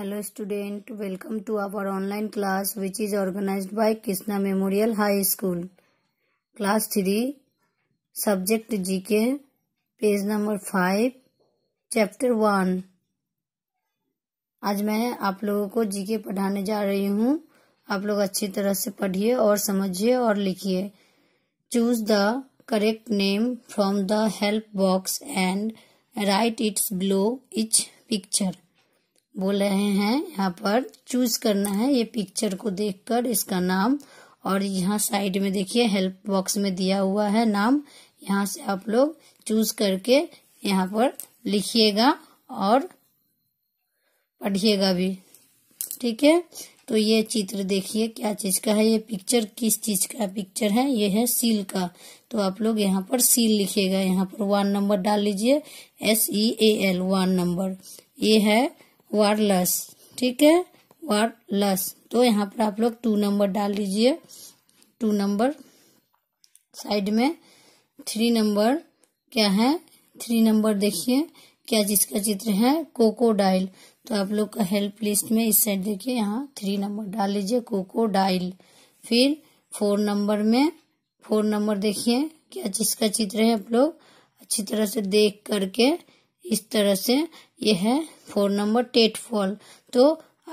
hello student welcome to our online class which is organise by Krishna memorial high school class three subject G K page number five chapter one आज मैं आप लोगों को GK पढ़ाने जा रही हूँ आप लोग अच्छी तरह से पढ़िए और समझिए और लिखिए choose the correct name from the help box and write its below each picture बोल रहे हैं यहाँ पर चूज करना है ये पिक्चर को देखकर इसका नाम और यहाँ साइड में देखिए हेल्प बॉक्स में दिया हुआ है नाम यहाँ से आप लोग चूज करके यहाँ पर लिखिएगा और पढ़िएगा भी ठीक है तो ये चित्र देखिए क्या चीज का है ये पिक्चर किस चीज का पिक्चर है ये है सील का तो आप लोग यहाँ पर सील लिखिएगा यहाँ पर वन नंबर डाल लीजिए S E A L one number ये है वारलस ठीक है वारलस तो यहाँ पर आप लोग टू नंबर डाल दीजिए टू नंबर साइड में थ्री नंबर क्या है थ्री नंबर देखिए क्या जिसका चित्र है कोकोडाइल तो आप लोग का हेल्प लिस्ट में इस साइड देखिए यहाँ थ्री नंबर डाल लीजिए कोकोडाइल फिर फोर नंबर में फोर नंबर देखिए क्या जिसका चित्र है आप लोग अच्छी तरह से देख करके इस तरह से यह है फोर नंबर टेट फॉल तो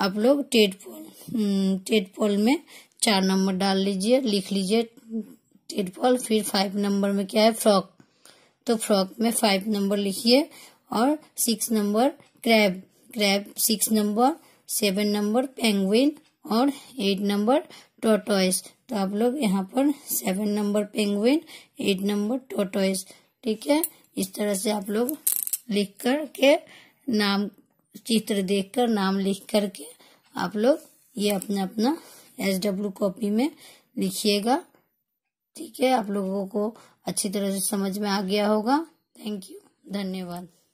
आप लोग टेट फॉल हम्म, टेट फॉल में चार नंबर डाल लीजिए लिख लीजिए टेट फॉल फिर फाइव नंबर में क्या है फ्रॉक तो फ्रॉक में फाइव नंबर लिखिए और six number crab crab six number seven number penguin और एट नंबर टोटॉइस तो आप लोग यहाँ पर seven number penguin eight number tortoise ठीक है इस तरह से आप लोग लिख कर के नाम चित्र देखकर नाम लिख कर के आप लोग ये अपना अपना एस डब्ल्यू कॉपी में लिखिएगा ठीक है आप लोगों को अच्छी तरह से समझ में आ गया होगा थैंक यू धन्यवाद